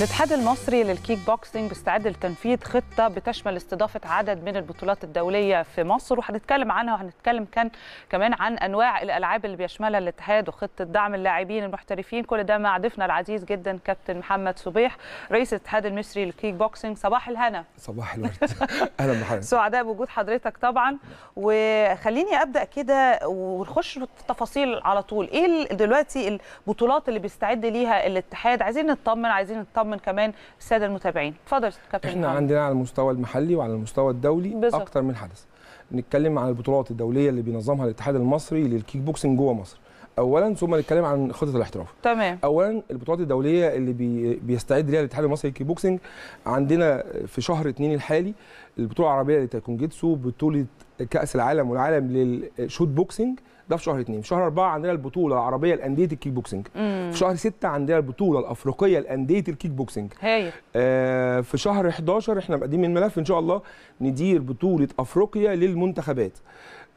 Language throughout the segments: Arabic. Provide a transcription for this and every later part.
الاتحاد المصري للكيك بوكسينج بيستعد لتنفيذ خطه بتشمل استضافه عدد من البطولات الدوليه في مصر وهنتكلم عنها وهنتكلم كان كمان عن انواع الالعاب اللي بيشملها الاتحاد وخطه دعم اللاعبين المحترفين كل ده مع ضيفنا العزيز جدا كابتن محمد صبيح رئيس الاتحاد المصري للكيك بوكسينج صباح الهنا صباح الورد اهلا بحضرتك سعداء بوجود حضرتك طبعا وخليني ابدا كده ونخش في التفاصيل على طول ايه دلوقتي البطولات اللي بيستعد ليها الاتحاد عايزين نطمن عايزين نطمن نطمن كمان الساده المتابعين اتفضل كابتن احنا محمد. عندنا على المستوى المحلي وعلى المستوى الدولي بالزبط. اكتر من حدث نتكلم عن البطولات الدوليه اللي بينظمها الاتحاد المصري للكيك بوكسنج جوه مصر اولا ثم نتكلم عن خطه الاحتراف تمام اولا البطولات الدوليه اللي بي بيستعد ليها الاتحاد المصري للكيك بوكسنج عندنا في شهر اثنين الحالي البطوله العربيه لتايكونجيتسو بطوله كاس العالم والعالم للشوت بوكسنج ده في شهر 2 في شهر 4 عندنا البطوله العربيه لانديه الكيك بوكسنج مم. في شهر 6 عندنا البطوله الافريقيه لانديه الكيك بوكسنج هايل آه في شهر 11 احنا مقدمين ملف ان شاء الله ندير بطوله افريقيا للمنتخبات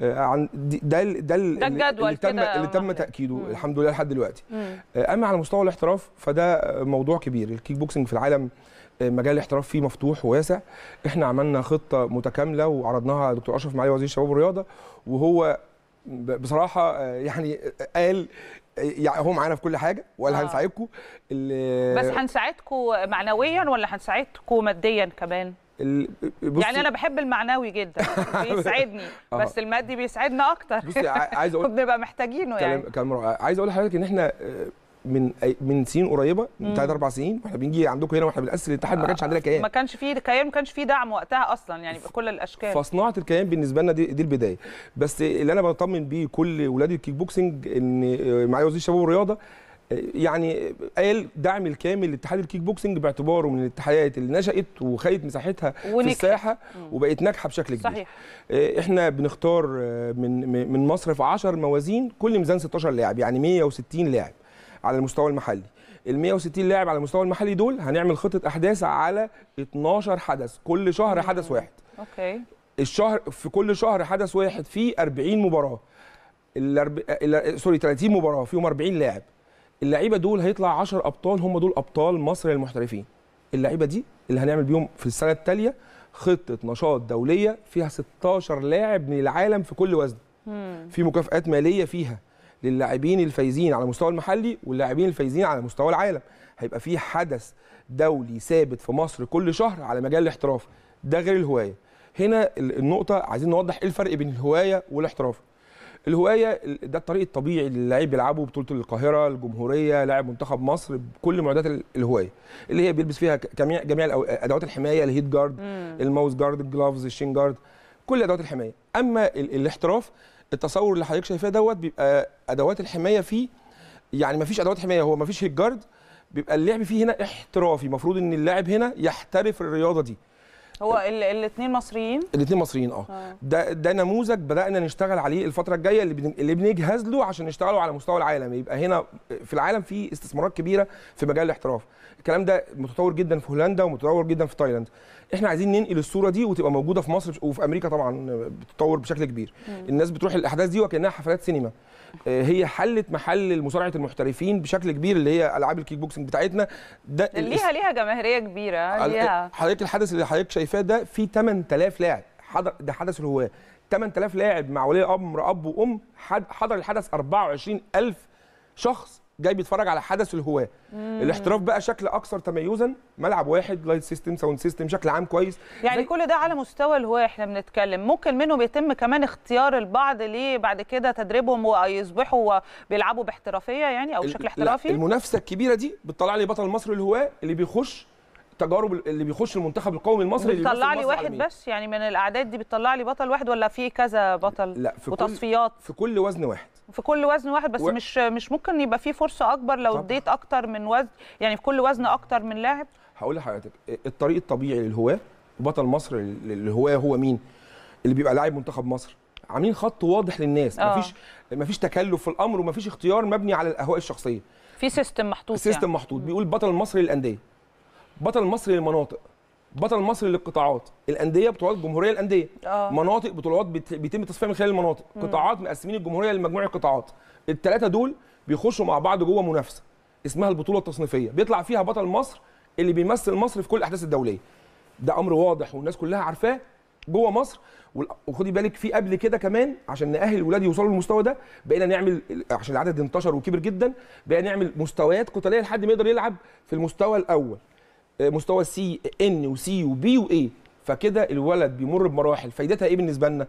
آه، عن ده ال ده ال اللي تم اللي تم تاكيده مم. الحمد لله لحد دلوقتي مم. آه، اما على مستوى الاحتراف فده موضوع كبير الكيك بوكسنج في العالم آه، مجال الاحتراف فيه مفتوح وواسع احنا عملنا خطه متكامله وعرضناها على دكتور اشرف معالي وزير الشباب والرياضه وهو بصراحه آه، يعني آه، قال يعني هو معانا في كل حاجه وقال آه. هنساعدكم بس هنساعدكم معنويا ولا هنساعدكم ماديا كمان يعني انا بحب المعنوي جدا بيسعدني بس المادي بيسعدنا اكتر بصي عايز اقول بنبقى محتاجينه يعني كلام عايز اقول لحضرتك ان احنا من من سنين قريبه من ثلاث اربع سنين واحنا بنجي عندكم هنا واحنا بناسس الاتحاد ما آه، كانش عندنا كيان ما كانش فيه كيان ما كانش فيه دعم وقتها اصلا يعني بكل الاشكال فصناعه الكيان بالنسبه لنا دي, دي البدايه بس اللي انا بطمن بيه كل ولاد الكيك بوكسنج ان آه، معايا وزير الشباب والرياضه آه، يعني قال دعم الكامل لاتحاد الكيك بوكسنج باعتباره من الاتحادات اللي نشات وخدت مساحتها ونكت. في الساحه وبقت ناجحه بشكل كبير صحيح. احنا بنختار من من مصر في 10 موازين كل ميزان 16 لاعب يعني 160 لاعب على المستوى المحلي ال 160 لاعب على المستوى المحلي دول هنعمل خطه احداث على 12 حدث كل شهر حدث واحد اوكي الشهر في كل شهر حدث واحد فيه 40 مباراه الارب... ال... سوري 30 مباراه فيهم 40 لاعب اللعيبه دول هيطلع 10 ابطال هم دول ابطال مصر للمحترفين اللعيبه دي اللي هنعمل بيهم في السنه التاليه خطه نشاط دوليه فيها 16 لاعب من العالم في كل وزن في مكافئات ماليه فيها للاعبين الفايزين على المستوى المحلي واللاعبين الفايزين على مستوى العالم هيبقى في حدث دولي ثابت في مصر كل شهر على مجال الاحتراف ده غير الهوايه هنا النقطه عايزين نوضح ايه الفرق بين الهوايه والاحتراف الهوايه ده الطريق الطبيعي اللي اللاعب بيلعبه بطوله القاهره الجمهوريه لاعب منتخب مصر بكل معدات الهوايه اللي هي بيلبس فيها جميع جميع ادوات الحمايه الهيت جارد الماوس جارد الجلافز الشين جارد كل ادوات الحمايه اما الاحتراف التصور اللي حضرتك شايفاه دوت بيبقى ادوات الحمايه فيه يعني ما فيش ادوات حمايه هو ما فيش هيجارد جارد بيبقى اللعب فيه هنا احترافي المفروض ان اللاعب هنا يحترف الرياضه دي هو الاثنين مصريين الاثنين مصريين آه. اه ده ده نموذج بدانا نشتغل عليه الفتره الجايه اللي اللي بنجهز له عشان نشتغله على مستوى العالم يبقى هنا في العالم في استثمارات كبيره في مجال الاحتراف الكلام ده متطور جدا في هولندا ومتطور جدا في تايلاند احنا عايزين ننقل الصوره دي وتبقى موجوده في مصر وفي امريكا طبعا بتتطور بشكل كبير الناس بتروح الاحداث دي وكانها حفلات سينما آه، هي حلت محل مصارعه المحترفين بشكل كبير اللي هي العاب الكيك بوكسنج بتاعتنا ده ليها ليها جماهيريه كبيره ليها حضرتك الحدث اللي حضرتك شايفاه ده فيه 8000 لاعب ده حدث الهواه 8000 لاعب مع ولي امر اب وام حضر الحدث 24000 شخص جاي بيتفرج على حدث الهواه الاحتراف بقى شكل اكثر تميزا ملعب واحد لايت سيستم ساوند سيستم شكل عام كويس يعني كل ده على مستوى الهواه احنا بنتكلم ممكن منه بيتم كمان اختيار البعض ليه بعد كده تدريبهم ويصبحوا بيلعبوا باحترافيه يعني او بشكل احترافي المنافسه الكبيره دي بتطلع لي بطل مصر الهواه اللي بيخش تجارب اللي بيخش المنتخب القومي المصري اللي بيطلع لي واحد بس يعني من الاعداد دي بتطلع لي بطل واحد ولا في كذا بطل لا في وتصفيات كل في كل وزن واحد في كل وزن واحد بس و... مش مش ممكن يبقى في فرصه اكبر لو طبعا. اديت اكتر من وزن يعني في كل وزن اكتر من لاعب هقول لحضرتك الطريق الطبيعي للهواه بطل مصر للهواه هو مين اللي بيبقى لاعب منتخب مصر عاملين خط واضح للناس أوه. مفيش مفيش تكلف في الامر ومفيش اختيار مبني على الاهواء الشخصيه في سيستم محطوط سيستم يعني. محطوط بيقول بطل مصر للانديه بطل مصر للمناطق بطل مصر للقطاعات الانديه بطولات جمهوريه الانديه أوه. مناطق بطولات بيتم تصفيها من خلال المناطق مم. قطاعات مقسمين الجمهوريه لمجموعه قطاعات الثلاثه دول بيخشوا مع بعض جوه منافسه اسمها البطوله التصنيفيه بيطلع فيها بطل مصر اللي بيمثل مصر في كل الاحداث الدوليه ده امر واضح والناس كلها عارفاه جوه مصر وخدي بالك في قبل كده كمان عشان ناهل ولادي يوصلوا للمستوى ده بقينا نعمل عشان العدد انتشر وكبر جدا بقينا نعمل مستويات قتاليه لحد ما يقدر يلعب في المستوى الاول مستوى سي ان وسي وبي واي فكده الولد بيمر بمراحل فايدتها ايه بالنسبه لنا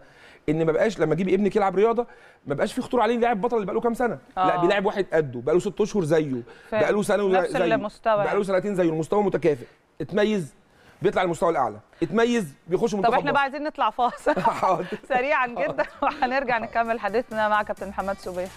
ان ما بقاش لما اجيب ابنك يلعب رياضه ما بقاش في خطوره عليه لاعب بطل اللي بقاله كام سنه آه. لا بيلعب واحد قده بقاله ست اشهر زيه بقاله سنه نفس زيه المستوى يعني. بقاله سنتين زيه المستوى متكافئ اتميز بيطلع المستوى الاعلى اتميز بيخش منتخب طب احنا بقى عايزين نطلع فاصل سريعا جدا وهنرجع نكمل حديثنا مع كابتن محمد صبيح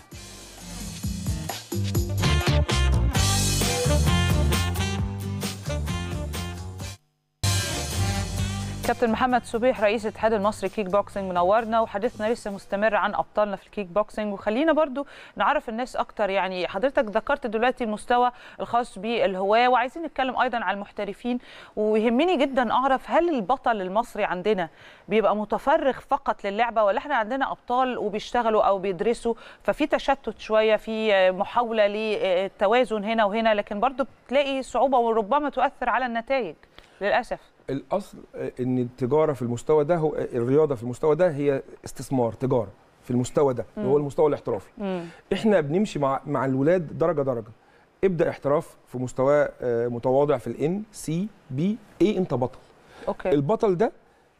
كابتن محمد صبيح رئيس الاتحاد المصري كيك بوكسنج منورنا وحديثنا لسه مستمر عن ابطالنا في الكيك بوكسنج وخلينا برضو نعرف الناس اكتر يعني حضرتك ذكرت دلوقتي المستوى الخاص بالهواه وعايزين نتكلم ايضا عن المحترفين ويهمني جدا اعرف هل البطل المصري عندنا بيبقى متفرغ فقط للعبه ولا احنا عندنا ابطال وبيشتغلوا او بيدرسوا ففي تشتت شويه في محاوله للتوازن هنا وهنا لكن برضو بتلاقي صعوبه وربما تؤثر على النتائج للاسف الاصل ان التجاره في المستوى ده هو الرياضه في المستوى ده هي استثمار تجاره في المستوى ده اللي هو المستوى الاحترافي مم. احنا بنمشي مع مع الولاد درجه درجه ابدا احتراف في مستوى آه، متواضع في الان سي بي اي انت بطل أوكي. البطل ده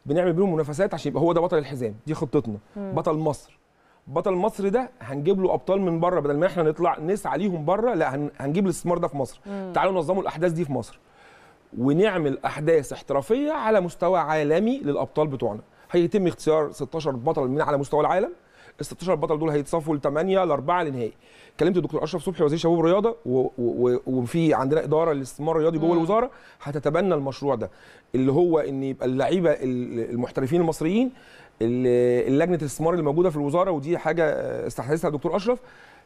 بنعمل بينهم منافسات عشان يبقى هو ده بطل الحزام دي خطتنا مم. بطل مصر بطل مصر ده هنجيب له ابطال من بره بدل ما احنا نطلع نسعى ليهم بره لا هنجيب الاستثمار ده في مصر مم. تعالوا نظموا الاحداث دي في مصر ونعمل احداث احترافيه على مستوى عالمي للابطال بتوعنا هيتم اختيار 16 بطل من على مستوى العالم ال 16 بطل دول هيتصفوا ل 8 ل 4 لنهائي كلمت الدكتور اشرف صبحي وزير شباب الرياضه وفي عندنا اداره للاستثمار الرياضي جوه الوزاره هتتبنى المشروع ده اللي هو ان يبقى اللعيبه المحترفين المصريين اللجنه الاستثمار اللي موجوده في الوزاره ودي حاجه استحدثها الدكتور اشرف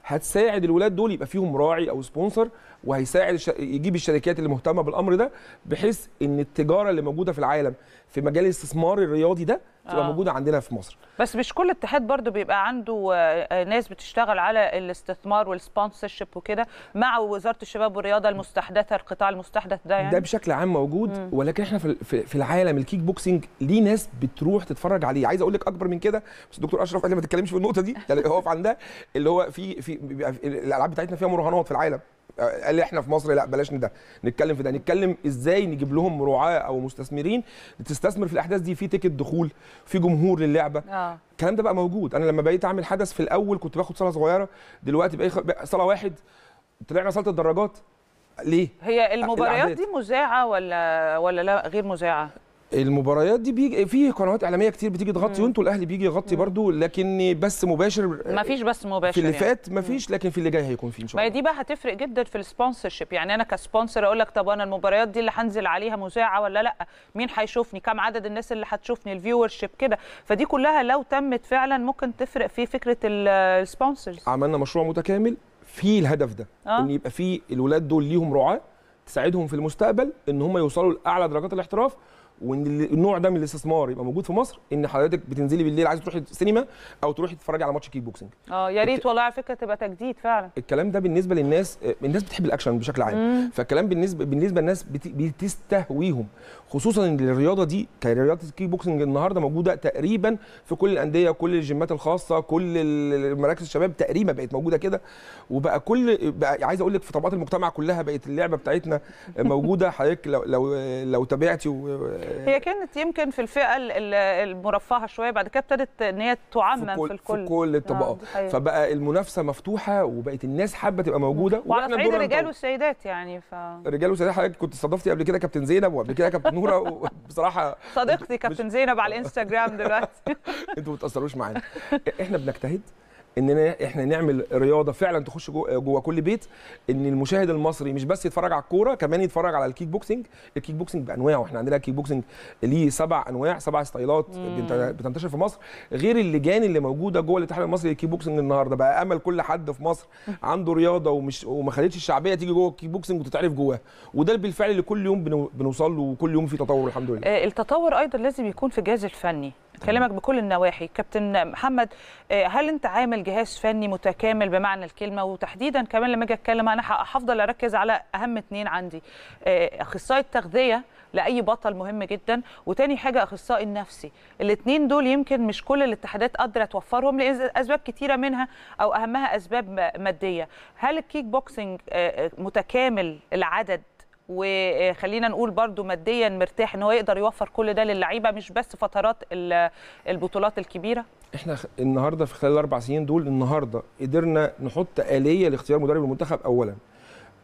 هتساعد الولاد دول يبقى فيهم راعي او سبونسر وهيساعد يجيب الشركات اللي مهتمه بالامر ده بحيث ان التجاره اللي موجوده في العالم في مجال الاستثمار الرياضي ده تبقى آه. موجوده عندنا في مصر بس مش كل اتحاد برضو بيبقى عنده آه، آه، ناس بتشتغل على الاستثمار والسبونسرشيب وكده مع وزاره الشباب والرياضه المستحدثه القطاع المستحدث ده يعني ده بشكل عام موجود مم. ولكن احنا في العالم الكيك بوكسنج ليه ناس بتروح تتفرج عليه عايز اقول لك اكبر من كده بس الدكتور اشرف قال لي ما تتكلمش في النقطه دي هو عندها اللي هو في في الالعاب بتاعتنا فيها مراهنات في العالم قال لي احنا في مصر لا بلاش ده نتكلم في ده نتكلم ازاي نجيب لهم رعاه او مستثمرين تستثمر في الاحداث دي في تيكت دخول في جمهور للعبه آه. الكلام ده بقى موجود انا لما بقيت اعمل حدث في الاول كنت باخد صاله صغيره دلوقتي بقى صاله واحد طلعنا صاله الدراجات ليه هي المباريات دي مذاعه ولا ولا لا غير مذاعه المباريات دي بيجي في قنوات اعلاميه كتير بتيجي تغطي وانتوا الاهلي بيجي يغطي برضو لكن بس مباشر مفيش بس مباشر في اللي يعني. فات مفيش لكن في اللي جاي هيكون في ان شاء الله ما دي بقى هتفرق جدا في السبونسرشيب يعني انا كسبونسر اقول لك طب انا المباريات دي اللي هنزل عليها مذاعه ولا لا مين هيشوفني كم عدد الناس اللي هتشوفني الفيور شيب كده فدي كلها لو تمت فعلا ممكن تفرق في فكره السبونسرز عملنا مشروع متكامل في الهدف ده آه. ان يبقى في الولاد دول ليهم رعاه تساعدهم في المستقبل ان هم يوصلوا لاعلى درجات الاحتراف وان النوع ده من الاستثمار يبقى موجود في مصر ان حضرتك بتنزلي بالليل عايزه تروحي السينما او تروحي تتفرجي على ماتش كيك بوكسنج اه يا ريت والله على فكره تبقى تجديد فعلا الكلام ده بالنسبه للناس آه، الناس بتحب الاكشن بشكل عام مم. فالكلام بالنسبه بالنسبه للناس بتستهويهم خصوصا ان الرياضه دي كرياضه الكيك بوكسنج النهارده موجوده تقريبا في كل الانديه كل الجيمات الخاصه كل المراكز الشباب تقريبا بقت موجوده كده وبقى كل بقى عايز اقول لك في طبقات المجتمع كلها بقت اللعبه بتاعتنا موجوده حضرتك لو لو, لو تابعتي هي كانت يمكن في الفئه المرفهه شويه بعد كده ابتدت ان هي تعمم في, في الكل في كل آه، الطبقات نعم فبقى المنافسه مفتوحه وبقت الناس حابه تبقى موجوده وعلى صعيد الرجال والسيدات يعني ف الرجال والسيدات حضرتك كنت استضفتي قبل كده كابتن زينب وقبل كده كابتن نوره بصراحه صديقتي كابتن زينب على الانستجرام دلوقتي انتوا ما بتاثروش معانا احنا بنجتهد اننا احنا نعمل رياضه فعلا تخش جوه كل بيت ان المشاهد المصري مش بس يتفرج على الكوره كمان يتفرج على الكيك بوكسنج الكيك بوكسنج بانواعه احنا عندنا الكيك بوكسنج ليه سبع انواع سبع ستايلات بتنتشر في مصر غير اللجان اللي موجوده جوه الاتحاد المصري للكيك بوكسنج النهارده بقى امل كل حد في مصر عنده رياضه ومش وما خلتش الشعبيه تيجي جوه الكيك بوكسنج وتتعرف جواها وده بالفعل اللي كل يوم بنوصل له وكل يوم في تطور الحمد لله آه، التطور ايضا لازم يكون في الجهاز الفني كلامك بكل النواحي كابتن محمد آه، هل انت عامل جهاز فني متكامل بمعنى الكلمه وتحديدا كمان لما اجي اتكلم انا هفضل اركز على اهم اثنين عندي آه، اخصائي التغذيه لاي بطل مهم جدا وتاني حاجه اخصائي النفسي الاثنين دول يمكن مش كل الاتحادات قادره توفرهم لاسباب كتيره منها او اهمها اسباب ماديه هل الكيك بوكسنج آه، متكامل العدد وخلينا نقول برضو ماديا مرتاح ان هو يقدر يوفر كل ده للعيبه مش بس فترات البطولات الكبيره احنا النهارده في خلال الاربع سنين دول النهارده قدرنا نحط اليه لاختيار مدرب المنتخب اولا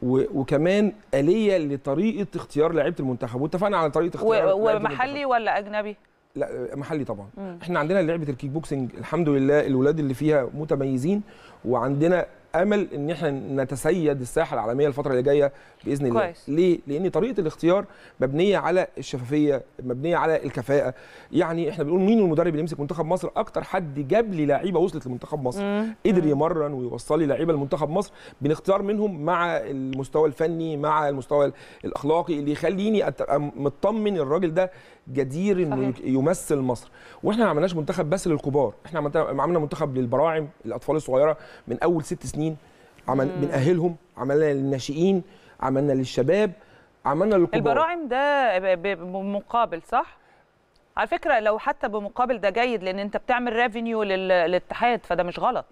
وكمان اليه لطريقه اختيار لعيبه المنتخب واتفقنا على طريقه اختيار ومحلي ولا اجنبي لا محلي طبعا مم. احنا عندنا لعبه الكيك بوكسنج الحمد لله الاولاد اللي فيها متميزين وعندنا امل ان احنا نتسيد الساحه العالميه الفتره اللي جايه باذن الله كويس. ليه لان طريقه الاختيار مبنيه على الشفافيه مبنيه على الكفاءه يعني احنا بنقول مين المدرب اللي يمسك منتخب مصر اكتر حد جاب لي لعيبه وصلت لمنتخب مصر مم. قدر يمرن ويوصل لي لعيبه لمنتخب مصر بنختار منهم مع المستوى الفني مع المستوى الاخلاقي اللي يخليني ابقى مطمن الراجل ده جدير انه يمثل مصر واحنا ما عملناش منتخب بس للكبار احنا عملنا منتخب للبراعم الاطفال الصغيره من اول ست سنين عمل بنأهلهم عملنا للناشئين عملنا للشباب عملنا للكبار البراعم ده بمقابل صح على فكره لو حتى بمقابل ده جيد لان انت بتعمل ريفينيو للاتحاد فده مش غلط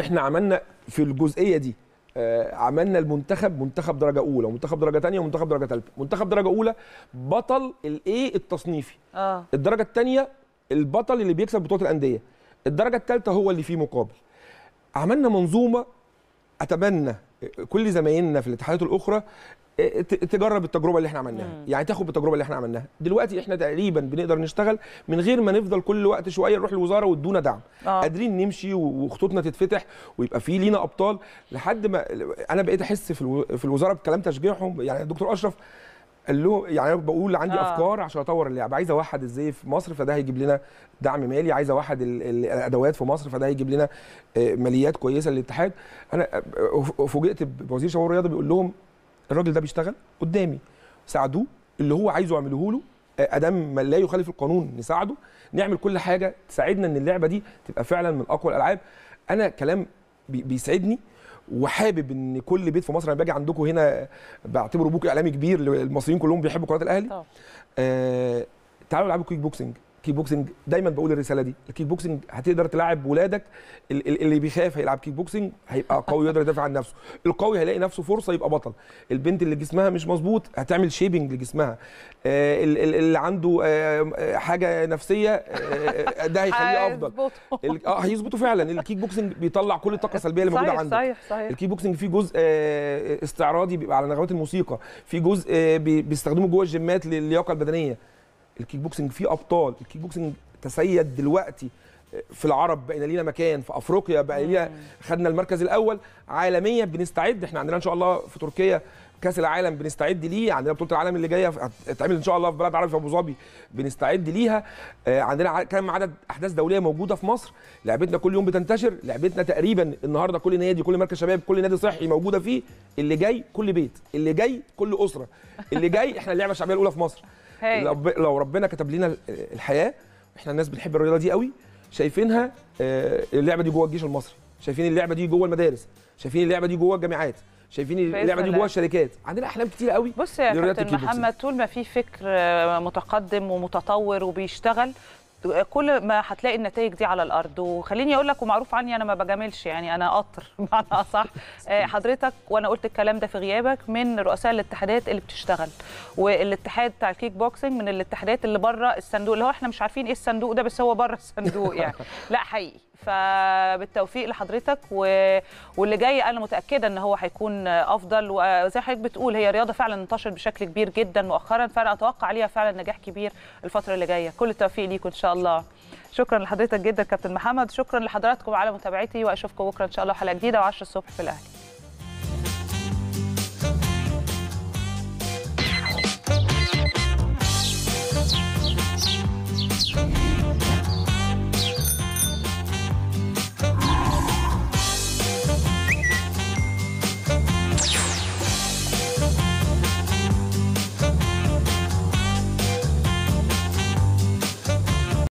احنا عملنا في الجزئيه دي آه، عملنا المنتخب منتخب درجه اولى ومنتخب درجه ثانيه ومنتخب درجه ثالثه منتخب درجه اولى بطل الايه التصنيفي اه الدرجه الثانيه البطل اللي بيكسب بطوله الانديه الدرجه الثالثه هو اللي فيه مقابل عملنا منظومه اتمنى كل زمايلنا في الاتحادات الاخرى آه، تجرب التجربه اللي احنا عملناها مم. يعني تاخد بالتجربه اللي احنا عملناها دلوقتي احنا تقريبا بنقدر نشتغل من غير ما نفضل كل وقت شويه نروح الوزاره وادونا دعم آه. قادرين نمشي وخطوطنا تتفتح ويبقى في لينا ابطال لحد ما انا بقيت احس في الوزاره بكلام تشجيعهم يعني الدكتور اشرف قال له يعني انا بقول عندي آه. افكار عشان اطور اللعبه عايز اوحد ازاي في مصر فده هيجيب لنا دعم مالي عايز اوحد الادوات في مصر فده هيجيب لنا آه، ماليات كويسه للاتحاد انا آه، فوجئت بوزير شباب الرياضه بيقول لهم الراجل ده بيشتغل قدامي ساعدوه اللي هو عايزه اعمله له آه، ادام ما لا يخالف القانون نساعده نعمل كل حاجه تساعدنا ان اللعبه دي تبقى فعلا من اقوى الالعاب انا كلام بيسعدني وحابب ان كل بيت في مصر انا باجي عندكم هنا بعتبره بوك اعلامي كبير المصريين كلهم بيحبوا قناه الاهلي آه تعالوا العبوا كيك بوكسنج كيك بوكسنج دايما بقول الرساله دي الكيك بوكسنج هتقدر تلاعب ولادك اللي بيخاف هيلعب كيك بوكسنج هيبقى قوي يقدر يدافع عن نفسه القوي هيلاقي نفسه فرصه يبقى بطل البنت اللي جسمها مش مظبوط هتعمل شيبنج لجسمها اللي عنده حاجه نفسيه ده هيخليه افضل اه هيظبطه فعلا الكيك بوكسنج بيطلع كل الطاقه السلبيه اللي موجوده عنده صحيح صحيح الكيك بوكسنج فيه جزء آه، استعراضي بيبقى على نغمات الموسيقى في جزء آه، بيستخدمه جوه الجيمات للياقه البدنيه الكيك بوكسنج فيه ابطال الكيك بوكسنج تسيد دلوقتي آه، في العرب بقينا لينا مكان في افريقيا بقى لينا خدنا المركز الاول عالميا بنستعد احنا عندنا ان شاء الله في تركيا كاس العالم بنستعد ليه عندنا بطوله العالم اللي جايه هتتعمل ان شاء الله في بلد عربي في ابو ظبي بنستعد ليها آه، عندنا كم عدد احداث دوليه موجوده في مصر لعبتنا كل يوم بتنتشر لعبتنا تقريبا النهارده كل نادي كل مركز شباب كل نادي صحي موجوده فيه اللي جاي كل بيت اللي جاي كل اسره اللي جاي احنا اللعبه الشعبيه الاولى في مصر لو, لو ربنا كتب لنا الحياه احنا الناس بنحب الرياضه دي قوي شايفينها آه، اللعبه دي جوه الجيش المصري شايفين اللعبه دي جوه المدارس شايفين اللعبه دي جوه الجامعات شايفين اللعبه دي جوه الشركات عندنا احلام كتير قوي بص يا كابتن محمد طول ما في فكر آه، متقدم ومتطور وبيشتغل كل ما هتلاقي النتائج دي على الارض وخليني اقول لك ومعروف عني انا ما بجاملش يعني انا قطر بمعنى اصح آه، حضرتك وانا قلت الكلام ده في غيابك من رؤساء الاتحادات اللي بتشتغل والاتحاد بتاع الكيك بوكسنج من الاتحادات اللي بره الصندوق اللي هو احنا مش عارفين ايه الصندوق ده بس هو بره الصندوق يعني لا حقيقي فبالتوفيق لحضرتك و... واللي جاي انا متاكده ان هو هيكون افضل وزي حضرتك بتقول هي رياضه فعلا انتشرت بشكل كبير جدا مؤخرا فانا اتوقع ليها فعلا نجاح كبير الفتره اللي جايه كل التوفيق ليكم ان شاء الله شكرا لحضرتك جدا كابتن محمد شكرا لحضراتكم على متابعتي واشوفكم بكره ان شاء الله حلقه جديده و10 الصبح في الاهلي